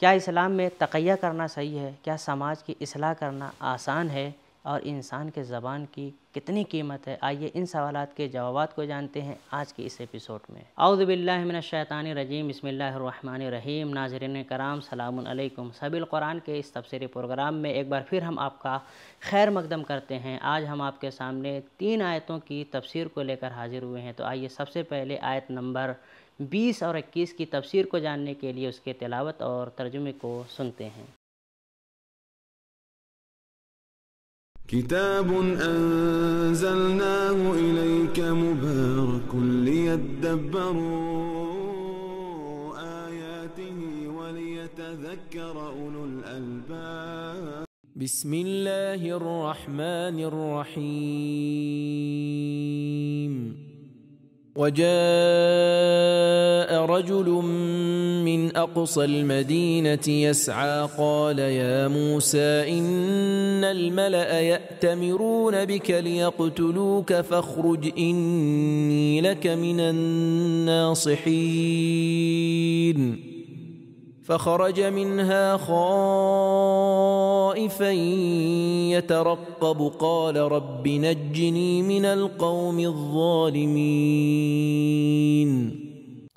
क्या इस्लाम में तकैया करना सही है क्या समाज की असलाह करना आसान है और इंसान के ज़बान की कितनी कीमत है आइए इन सवाल के जवाब को जानते हैं आज के इस एपिसोड में शैतान रजीम बसमिल्लामान रहीम नाजरन कराम सलामकुम सबिल कुरान के इस तबसरी प्रोग्राम में एक बार फिर हम आपका खैर मकदम करते हैं आज हम आपके सामने तीन आयतों की तफसीर को लेकर हाजिर हुए हैं तो आइए सबसे पहले आयत नंबर اور اکیس کی تفسیر کو جاننے کے لیے اس کے تلاوت اور तर्जुमे کو سنتے ہیں كتاب أنزلناه إليك مبارك ليتدبروا آياته وليتذكر أولو الألباب بسم الله الرحمن الرحيم وجاء رجل من أقصى المدينة يسعى قال يا موسى إن الملأ يأتمرون بك ليقتلوك فاخرج إني لك من الناصحين فخرج منها خائفا يترقب قال رب نجني من القوم الظالمين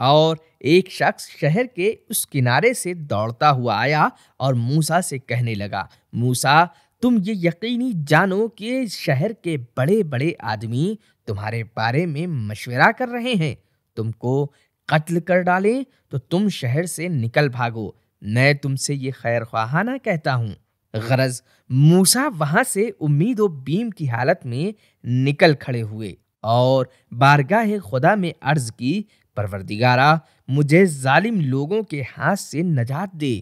और एक शख्स शहर के उस किनारे से दौड़ता हुआ आया और मूसा से कहने लगा मूसा तुम ये यकीनी जानो कि शहर के बड़े बड़े आदमी तुम्हारे बारे में मशवरा कर रहे हैं तुमको कत्ल कर डालें तो तुम शहर से निकल भागो मैं तुमसे ये खैर ख्वाहाना कहता हूँ गरज मूसा वहाँ से उम्मीद व बीम की हालत में निकल खड़े हुए और बारगाह खुदा में अर्ज की परवरदिगारा मुझे जालिम लोगों के हाथ से नजात दे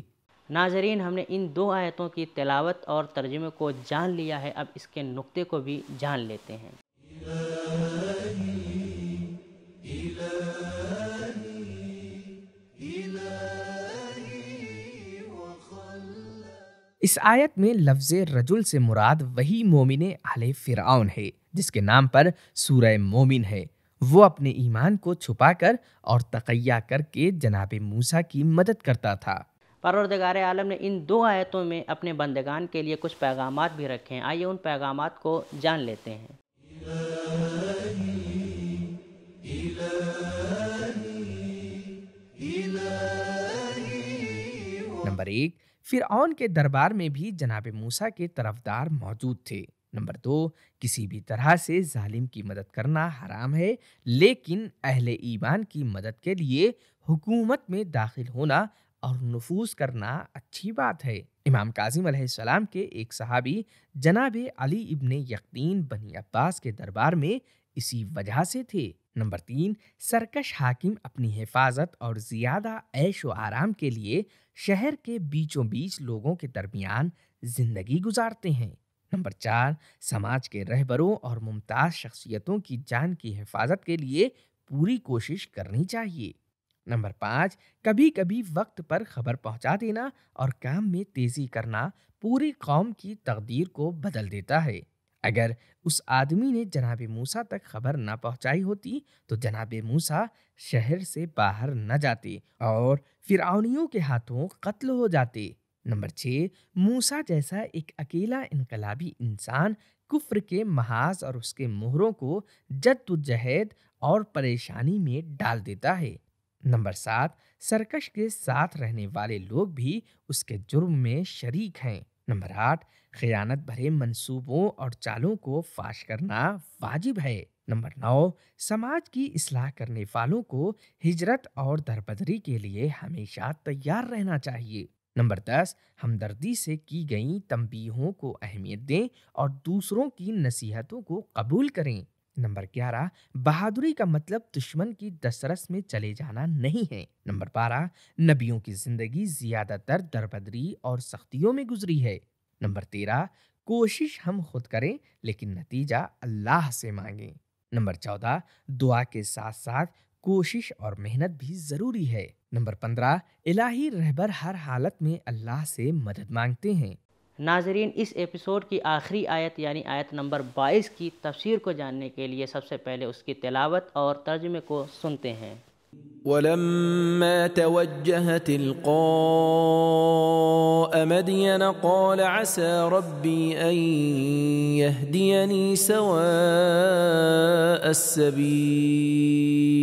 नाजरीन हमने इन दो आयतों की तलावत और तर्जमे को जान लिया है अब इसके नुक्ते को भी जान लेते हैं इस आयत में लफ्ज़ रजुल से मुराद वही मोमिन आले फ़िरआन है जिसके नाम पर सूरह मोमिन है वो अपने ईमान को छुपाकर और तकैया करके जनाब मूसा की मदद करता था परवरदगार आलम ने इन दो आयतों में अपने बंदगान के लिए कुछ पैगाम भी रखे हैं आइए उन पैगाम को जान लेते हैं नंबर एक फिर के दरबार में भी जनाब मूसा के तरफदार मौजूद थे नंबर दो किसी भी तरह से जालिम की मदद करना हराम है लेकिन अहले ईमान की मदद के लिए हुकूमत में दाखिल होना और नफूज करना अच्छी बात है इमाम काजिम सलाम के एक सहाबी जनाब अली इबन यकदीन बनी अब्बास के दरबार में इसी वजह से थे नंबर तीन सरकश हाकिम अपनी हिफाजत और ज़्यादा ऐश व आराम के लिए शहर के बीचों बीच लोगों के दरमियान ज़िंदगी गुजारते हैं नंबर चार समाज के रहबरों और मुमताज़ शख्सियतों की जान की हिफाजत के लिए पूरी कोशिश करनी चाहिए नंबर पाँच कभी कभी वक्त पर खबर पहुंचा देना और काम में तेज़ी करना पूरी कौम की तकदीर को बदल देता है अगर उस आदमी ने जनाब मूसा तक खबर ना पहुंचाई होती तो जनाब मूसा शहर से बाहर न जाते और फिरौनियों के हाथों कत्ल हो जाते नंबर छः मूसा जैसा एक अकेला इनकलाबी इंसान कुफ्र के महाज और उसके मोहरों को जद्दोजहद और परेशानी में डाल देता है नंबर सात सरकश के साथ रहने वाले लोग भी उसके जुर्म में शरीक हैं नंबर आठ खयानत भरे मंसूबों और चालों को फाश करना वाजिब है नंबर नौ समाज की इसलाह करने वालों को हिजरत और दरबदरी के लिए हमेशा तैयार रहना चाहिए नंबर दस हमदर्दी से की गई तंबीहों को अहमियत दें और दूसरों की नसीहतों को कबूल करें नंबर ग्यारह बहादुरी का मतलब दुश्मन की दसरस में चले जाना नहीं है नंबर बारह नबियों की जिंदगी ज्यादातर दरबदरी और सख्तियों में गुजरी है नंबर तेरह कोशिश हम खुद करें लेकिन नतीजा अल्लाह से मांगें नंबर चौदह दुआ के साथ साथ कोशिश और मेहनत भी जरूरी है नंबर पंद्रह इलाही रहबर हर हालत में अल्लाह से मदद मांगते हैं नाजरीन इस एपिसोड की आखिरी आयत यानी आयत नंबर 22 की तफसीर को जानने के लिए सबसे पहले उसकी तिलावत और तर्जमे को सुनते हैं ولما توجه تلقاء مدين قال عسى ربي أن يهديني سواء السبيل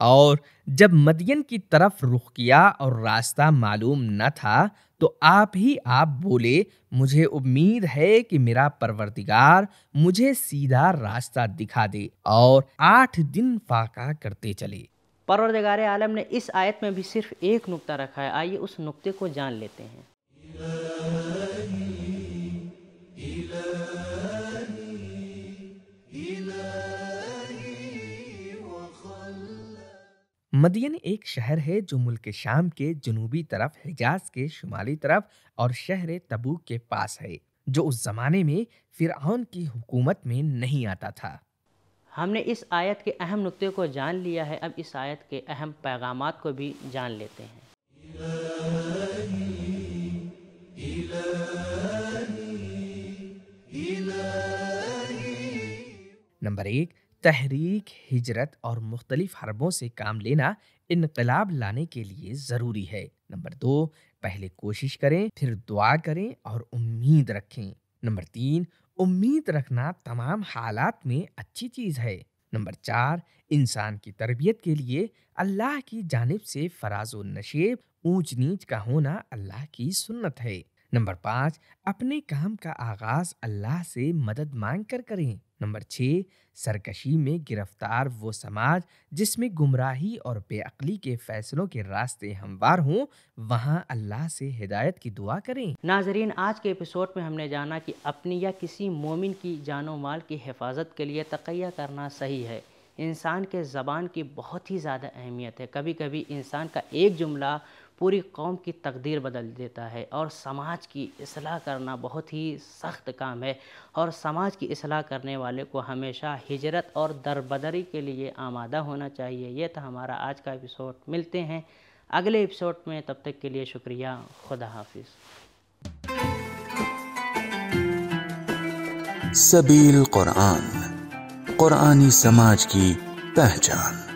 और जब मदियन की तरफ रुख किया और रास्ता मालूम न था तो आप ही आप बोले मुझे उम्मीद है कि मेरा परवरदिगार मुझे सीधा रास्ता दिखा दे और आठ दिन फाका करते चले परवरदिगार आलम ने इस आयत में भी सिर्फ एक नुक्ता रखा है आइए उस नुक्ते को जान लेते हैं मदियन एक शहर है जो मुल्क शाम के जनूबी तरफ हिजाज के शुमाली तरफ और शहर तबूक के पास है जो उस ज़माने में फ़िरआन की हुकूमत में नहीं आता था हमने इस आयत के अहम नुक्ते को जान लिया है अब इस आयत के अहम पैगाम को भी जान लेते हैं नंबर एक तहरीक हिजरत और मुख्तलिफ हरबों से काम लेना इनकलाब लाने के लिए ज़रूरी है नंबर दो पहले कोशिश करें फिर दुआ करें और उम्मीद रखें नंबर तीन उम्मीद रखना तमाम हालात में अच्छी चीज़ है नंबर चार इंसान की तरबियत के लिए अल्लाह की जानब से फराजो नशेब ऊंच नीच का होना अल्लाह की सुन्नत है नंबर पाँच अपने काम का आगाज़ अल्लाह से मदद मांग कर करें नंबर छः सरकशी में गिरफ्तार वो समाज जिसमें गुमराही और बेअली के फैसलों के रास्ते हमवार हों वहाँ अल्लाह से हिदायत की दुआ करें नाजरीन आज के एपिसोड में हमने जाना कि अपनी या किसी मोमिन की जानो माल की हिफाजत के लिए तकैया करना सही है इंसान के ज़बान की बहुत ही ज़्यादा अहमियत है कभी कभी इंसान का एक जुमला पूरी कौम की तकदीर बदल देता है और समाज की असलाह करना बहुत ही सख्त काम है और समाज की असलाह करने वाले को हमेशा हिजरत और दरबदरी के लिए आमादा होना चाहिए यह था हमारा आज का एपिसोड मिलते हैं अगले एपिसोड में तब तक के लिए शुक्रिया खुदा हाफिज सबील कुरान कुरानी समाज की पहचान